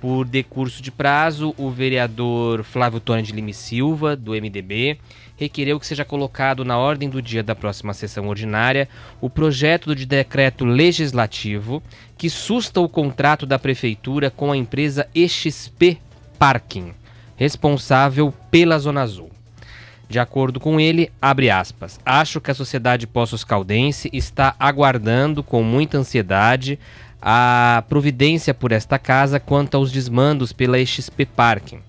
Por decurso de prazo, o vereador Flávio Tony de Lime Silva, do MDB, requereu que seja colocado na ordem do dia da próxima sessão ordinária o projeto de decreto legislativo que susta o contrato da prefeitura com a empresa XP Parking, responsável pela Zona Azul. De acordo com ele, abre aspas, acho que a sociedade poços-caldense está aguardando com muita ansiedade a providência por esta casa quanto aos desmandos pela XP Parking.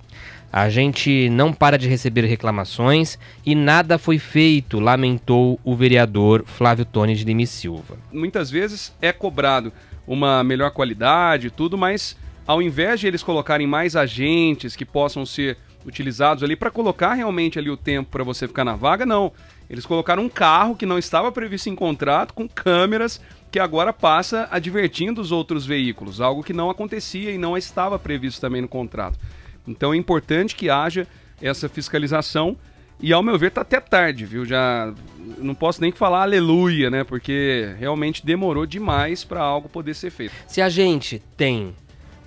A gente não para de receber reclamações e nada foi feito, lamentou o vereador Flávio Tony de Lima Silva. Muitas vezes é cobrado uma melhor qualidade, tudo, mas ao invés de eles colocarem mais agentes que possam ser utilizados ali para colocar realmente ali o tempo para você ficar na vaga, não. Eles colocaram um carro que não estava previsto em contrato com câmeras que agora passa advertindo os outros veículos, algo que não acontecia e não estava previsto também no contrato. Então é importante que haja essa fiscalização e ao meu ver tá até tarde, viu? Já não posso nem falar aleluia, né? Porque realmente demorou demais para algo poder ser feito. Se a gente tem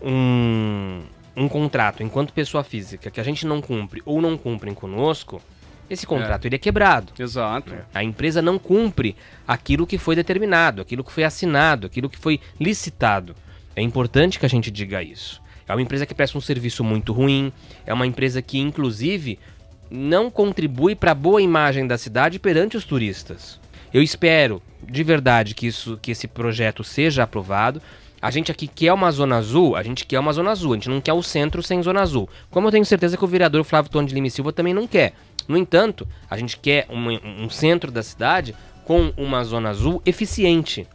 um um contrato enquanto pessoa física que a gente não cumpre ou não cumprem conosco, esse contrato é. ele é quebrado. Exato. É. A empresa não cumpre aquilo que foi determinado, aquilo que foi assinado, aquilo que foi licitado. É importante que a gente diga isso. É uma empresa que presta um serviço muito ruim, é uma empresa que, inclusive, não contribui para a boa imagem da cidade perante os turistas. Eu espero de verdade que isso, que esse projeto seja aprovado. A gente aqui quer uma zona azul, a gente quer uma zona azul, a gente não quer o centro sem zona azul. Como eu tenho certeza que o vereador Flávio Tony de Lima e Silva também não quer. No entanto, a gente quer um, um centro da cidade com uma zona azul eficiente.